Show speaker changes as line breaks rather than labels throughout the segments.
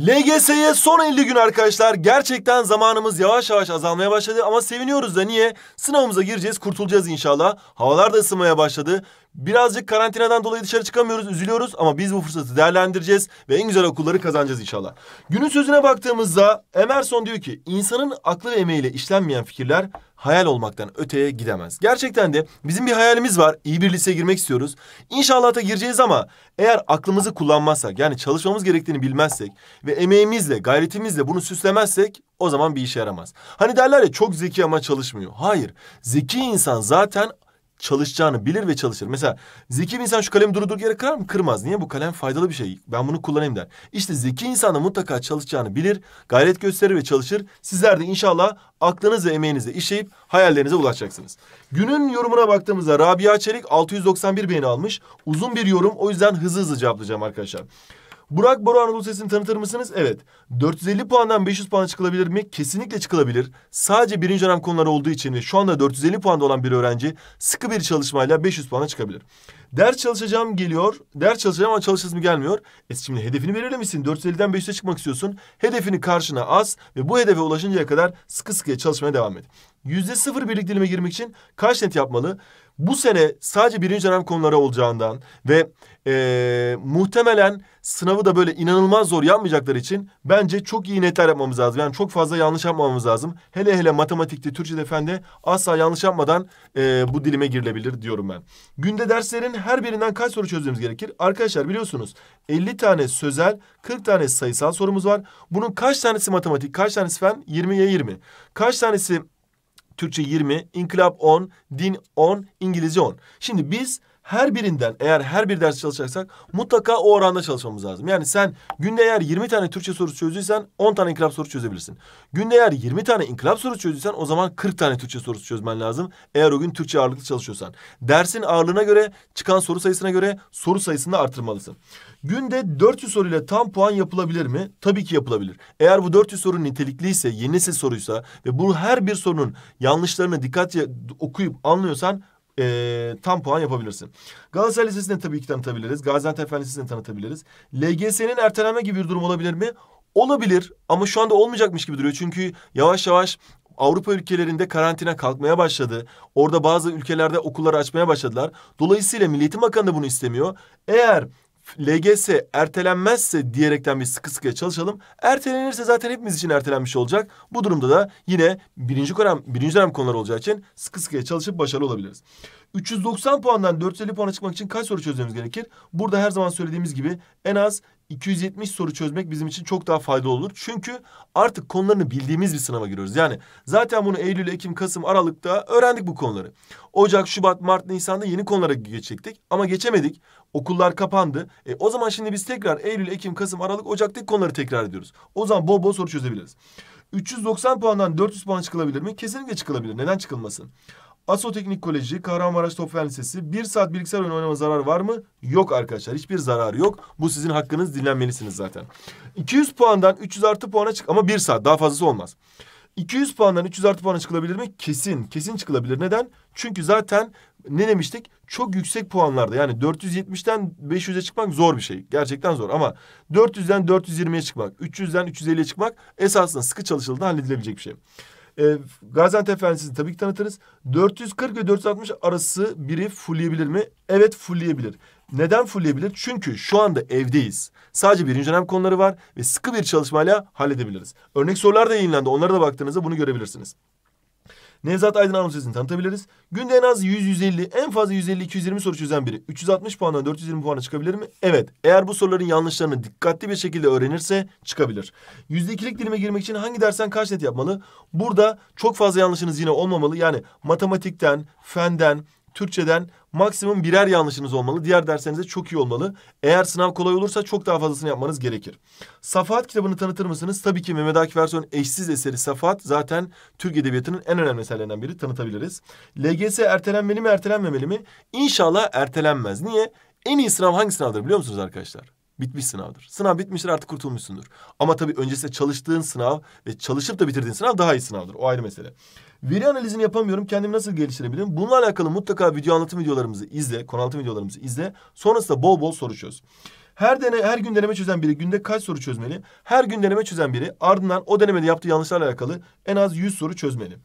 LGS'ye son 50 gün arkadaşlar. Gerçekten zamanımız yavaş yavaş azalmaya başladı ama seviniyoruz da niye? Sınavımıza gireceğiz, kurtulacağız inşallah. Havalar da ısınmaya başladı. Birazcık karantinadan dolayı dışarı çıkamıyoruz, üzülüyoruz ama biz bu fırsatı değerlendireceğiz ve en güzel okulları kazanacağız inşallah. Günün sözüne baktığımızda Emerson diyor ki insanın aklı ve emeğiyle işlenmeyen fikirler hayal olmaktan öteye gidemez. Gerçekten de bizim bir hayalimiz var. İyi bir liseye girmek istiyoruz. İnşallah da gireceğiz ama eğer aklımızı kullanmazsak yani çalışmamız gerektiğini bilmezsek ve emeğimizle, gayretimizle bunu süslemezsek o zaman bir işe yaramaz. Hani derler ya çok zeki ama çalışmıyor. Hayır. Zeki insan zaten çalışacağını bilir ve çalışır. Mesela zeki bir insan şu kalemi durdurduğu yere kırar mı? Kırmaz. Niye? Bu kalem faydalı bir şey. Ben bunu kullanayım der. İşte zeki insan da mutlaka çalışacağını bilir, gayret gösterir ve çalışır. Sizler de inşallah aklınız ve emeğinizle işleyip hayallerinize ulaşacaksınız. Günün yorumuna baktığımızda Rabia Çelik 691 beğeni almış. Uzun bir yorum o yüzden hızlı hızlı cevaplayacağım arkadaşlar. Burak Boru Anadolu Sesi'ni tanıtır mısınız? Evet. 450 puandan 500 puan çıkılabilir mi? Kesinlikle çıkılabilir. Sadece birinci dönem konuları olduğu için ve şu anda 450 puanda olan bir öğrenci sıkı bir çalışmayla 500 puana çıkabilir. Ders çalışacağım geliyor. Ders çalışacağım ama çalışasım gelmiyor. E şimdi hedefini belirlemişsin. 450'den 500'e çıkmak istiyorsun. Hedefini karşına as ve bu hedefe ulaşıncaya kadar sıkı sıkıya çalışmaya devam et. %0 birlik dilime girmek için kaç net yapmalı? bu sene sadece birinci dönem konuları olacağından ve e, muhtemelen sınavı da böyle inanılmaz zor yapmayacakları için bence çok iyi netler yapmamız lazım. Yani çok fazla yanlış yapmamamız lazım. Hele hele matematikte, Türkçe'de, fende asla yanlış yapmadan e, bu dilime girilebilir diyorum ben. Günde derslerin her birinden kaç soru çözmemiz gerekir? Arkadaşlar biliyorsunuz 50 tane sözel, 40 tane sayısal sorumuz var. Bunun kaç tanesi matematik, kaç tanesi fen? 20'ye 20. Kaç tanesi Türkçe 20, İnkılap 10, Din 10, İngilizce 10. Şimdi biz her birinden eğer her bir ders çalışacaksak mutlaka o oranda çalışmamız lazım. Yani sen günde eğer 20 tane Türkçe sorusu çözdüysen 10 tane inkılap sorusu çözebilirsin. Günde eğer 20 tane inkılap sorusu çözdüysen o zaman 40 tane Türkçe sorusu çözmen lazım. Eğer o gün Türkçe ağırlıklı çalışıyorsan. Dersin ağırlığına göre çıkan soru sayısına göre soru sayısını artırmalısın. Günde 400 soruyla tam puan yapılabilir mi? Tabii ki yapılabilir. Eğer bu 400 soru nitelikliyse, yeni nesil soruysa ve bu her bir sorunun yanlışlarını dikkatle okuyup anlıyorsan e, tam puan yapabilirsin. Galatasaray Lisesi'ni tabii ki tanıtabiliriz. Gaziantep Lisesi'ni tanıtabiliriz. LGS'nin erteleme gibi bir durum olabilir mi? Olabilir ama şu anda olmayacakmış gibi duruyor. Çünkü yavaş yavaş Avrupa ülkelerinde karantina kalkmaya başladı. Orada bazı ülkelerde okulları açmaya başladılar. Dolayısıyla Milli Eğitim Bakanı da bunu istemiyor. Eğer LGS ertelenmezse diyerekten bir sıkı sıkıya çalışalım. Ertelenirse zaten hepimiz için ertelenmiş olacak. Bu durumda da yine birinci dönem, birinci dönem konular olacağı için sıkı sıkıya çalışıp başarılı olabiliriz. 390 puandan 450 puana çıkmak için kaç soru çözmemiz gerekir? Burada her zaman söylediğimiz gibi en az 270 soru çözmek bizim için çok daha faydalı olur. Çünkü artık konularını bildiğimiz bir sınava giriyoruz. Yani zaten bunu Eylül, Ekim, Kasım, Aralık'ta öğrendik bu konuları. Ocak, Şubat, Mart, Nisan'da yeni konulara geçecektik ama geçemedik. Okullar kapandı. E, o zaman şimdi biz tekrar Eylül, Ekim, Kasım, Aralık, Ocak'taki konuları tekrar ediyoruz. O zaman bol bol soru çözebiliriz. 390 puandan 400 puan çıkılabilir mi? Kesinlikle çıkılabilir. Neden çıkılmasın? Aso Teknik Koleji, Kahramanmaraş Topfen Lisesi. Bir saat bilgisayar oyunu oynama zararı var mı? Yok arkadaşlar. Hiçbir zararı yok. Bu sizin hakkınız. Dinlenmelisiniz zaten. 200 puandan 300 artı puana çık ama bir saat. Daha fazlası olmaz. 200 puandan 300 artı puana çıkılabilir mi? Kesin. Kesin çıkılabilir. Neden? Çünkü zaten ne demiştik? Çok yüksek puanlarda yani 470'ten 500'e çıkmak zor bir şey. Gerçekten zor ama 400'den 420'ye çıkmak, 300'den 350'ye çıkmak esasında sıkı çalışıldığında halledilebilecek bir şey. E, Gaziantep Efendisi'ni tabii ki tanıtırız. 440 ve 460 arası biri fullleyebilir mi? Evet fullleyebilir. Neden fullleyebilir? Çünkü şu anda evdeyiz. Sadece birinci dönem konuları var ve sıkı bir çalışmayla halledebiliriz. Örnek sorular da yayınlandı. Onlara da baktığınızda bunu görebilirsiniz. Nevzat Aydın Hanımefendi'ni tanıtabiliriz. Günde en az 100-150 en fazla 150-220 soru çözen biri 360 puandan 420 puana çıkabilir mi? Evet. Eğer bu soruların yanlışlarını dikkatli bir şekilde öğrenirse çıkabilir. %2'lik dilime girmek için hangi dersen kaç net yapmalı? Burada çok fazla yanlışınız yine olmamalı. Yani matematikten, fenden, Türkçeden maksimum birer yanlışınız olmalı. Diğer derslerinizde çok iyi olmalı. Eğer sınav kolay olursa çok daha fazlasını yapmanız gerekir. Safahat kitabını tanıtır mısınız? Tabii ki Mehmet Akif Ersoy'un eşsiz eseri Safahat zaten Türk Edebiyatı'nın en önemli eserlerinden biri tanıtabiliriz. LGS ertelenmeli mi ertelenmemeli mi? İnşallah ertelenmez. Niye? En iyi sınav hangi sınavdır biliyor musunuz arkadaşlar? bitmiş sınavdır. Sınav bitmiştir artık kurtulmuşsundur. Ama tabii öncesinde çalıştığın sınav ve çalışıp da bitirdiğin sınav daha iyi sınavdır. O ayrı mesele. Veri analizini yapamıyorum. Kendimi nasıl geliştirebilirim? Bununla alakalı mutlaka video anlatım videolarımızı izle. Konu videolarımızı izle. Sonrasında bol bol soru çöz. Her dene, her gün deneme çözen biri günde kaç soru çözmeli? Her gün deneme çözen biri ardından o denemede yaptığı yanlışlarla alakalı en az 100 soru çözmeli.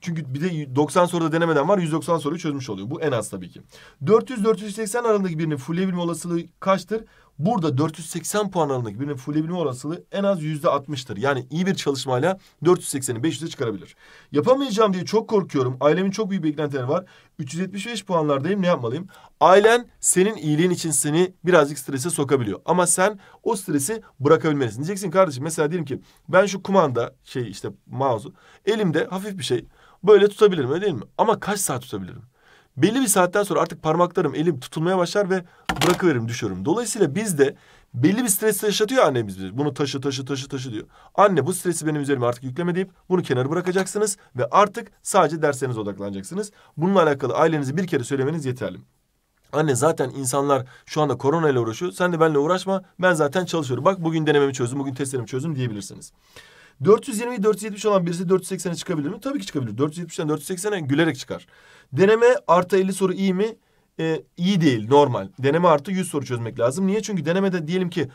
Çünkü bir de 90 soruda denemeden var 190 soruyu çözmüş oluyor. Bu en az tabii ki. 400-480 aralığındaki birinin fulleyebilme olasılığı kaçtır? Burada 480 puan alanındaki birinin fullebilme olasılığı en az yüzde %60'tır. Yani iyi bir çalışmayla 480'i 500'e çıkarabilir. Yapamayacağım diye çok korkuyorum. Ailemin çok büyük beklentileri var. 375 puanlardayım ne yapmalıyım? Ailen senin iyiliğin için seni birazcık strese sokabiliyor. Ama sen o stresi bırakabilmelisin. Diyeceksin kardeşim mesela diyelim ki ben şu kumanda şey işte mouse'u elimde hafif bir şey böyle tutabilirim öyle değil mi? Ama kaç saat tutabilirim? belli bir saatten sonra artık parmaklarım, elim tutulmaya başlar ve bırakıveririm, düşüyorum. Dolayısıyla biz de belli bir stres yaşatıyor annemiz bizi. Bunu taşı, taşı, taşı, taşı diyor. Anne bu stresi benim üzerime artık yükleme deyip bunu kenara bırakacaksınız ve artık sadece derslerinize odaklanacaksınız. Bununla alakalı ailenizi bir kere söylemeniz yeterli. Anne zaten insanlar şu anda korona ile uğraşıyor. Sen de benimle uğraşma. Ben zaten çalışıyorum. Bak bugün denememi çözdüm, bugün testlerimi çözdüm diyebilirsiniz. 420'yi 470 olan birisi 480'e çıkabilir mi? Tabii ki çıkabilir. 470'den 480'e gülerek çıkar. Deneme artı 50 soru iyi mi? Ee, iyi değil normal. Deneme artı 100 soru çözmek lazım. Niye? Çünkü denemede diyelim ki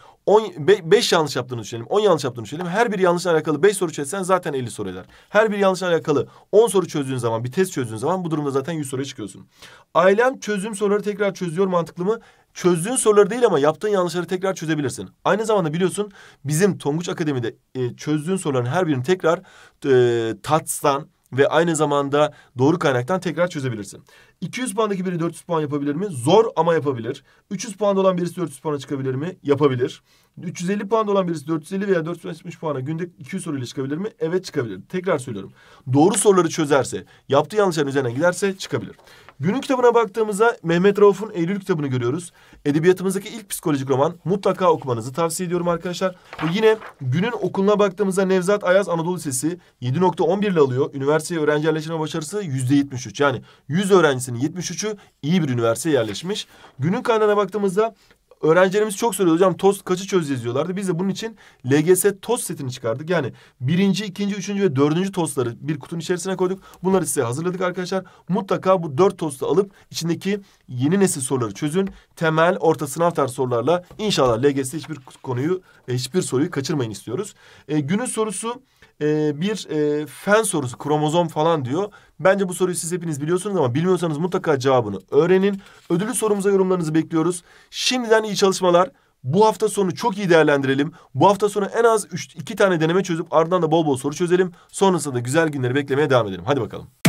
5 yanlış yaptığını düşünelim. 10 yanlış yaptığını düşünelim. Her bir yanlışla alakalı 5 soru çözsen zaten 50 soru eder. Her bir yanlışla alakalı 10 soru çözdüğün zaman bir test çözdüğün zaman bu durumda zaten 100 soruya çıkıyorsun. Ailem çözüm soruları tekrar çözüyor mantıklı mı? çözdüğün soruları değil ama yaptığın yanlışları tekrar çözebilirsin. Aynı zamanda biliyorsun bizim Tonguç Akademi'de e, çözdüğün soruların her birini tekrar e, TATS'tan ve aynı zamanda doğru kaynaktan tekrar çözebilirsin. 200 puandaki biri 400 puan yapabilir mi? Zor ama yapabilir. 300 puanda olan birisi 400 puana çıkabilir mi? Yapabilir. 350 puanda olan birisi 450 veya 470 puana günde 200 soruyla çıkabilir mi? Evet çıkabilir. Tekrar söylüyorum. Doğru soruları çözerse, yaptığı yanlışların üzerine giderse çıkabilir. Günün kitabına baktığımızda Mehmet Rauf'un Eylül kitabını görüyoruz. Edebiyatımızdaki ilk psikolojik roman mutlaka okumanızı tavsiye ediyorum arkadaşlar. Ve yine günün okuluna baktığımızda Nevzat Ayaz Anadolu Lisesi 7.11 ile alıyor. Üniversiteye öğrenci yerleştirme başarısı %73. Yani 100 öğrencisi üniversitesinin 73'ü iyi bir üniversiteye yerleşmiş. Günün kaynağına baktığımızda öğrencilerimiz çok soruyor hocam tost kaçı çözeceğiz diyorlardı. Biz de bunun için LGS tost setini çıkardık. Yani birinci, ikinci, üçüncü ve dördüncü tostları bir kutunun içerisine koyduk. Bunları size hazırladık arkadaşlar. Mutlaka bu dört tostu alıp içindeki yeni nesil soruları çözün. Temel, orta sınav tarzı sorularla inşallah LGS'de hiçbir konuyu, hiçbir soruyu kaçırmayın istiyoruz. E, günün sorusu e, bir e, fen sorusu, kromozom falan diyor. Bence bu soruyu siz hepiniz biliyorsunuz ama bilmiyorsanız mutlaka cevabını öğrenin. Ödülü sorumuza yorumlarınızı bekliyoruz. Şimdiden iyi çalışmalar. Bu hafta sonu çok iyi değerlendirelim. Bu hafta sonu en az 3, 2 tane deneme çözüp ardından da bol bol soru çözelim. Sonrasında da güzel günleri beklemeye devam edelim. Hadi bakalım.